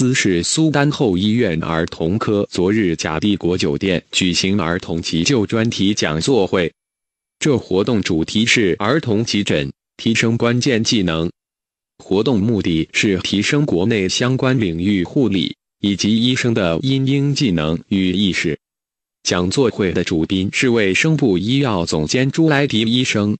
斯是苏丹后医院儿童科昨日，假帝国酒店举行儿童急救专题讲座会。这活动主题是儿童急诊，提升关键技能。活动目的是提升国内相关领域护理以及医生的因应技能与意识。讲座会的主宾是卫生部医药总监朱莱迪医生。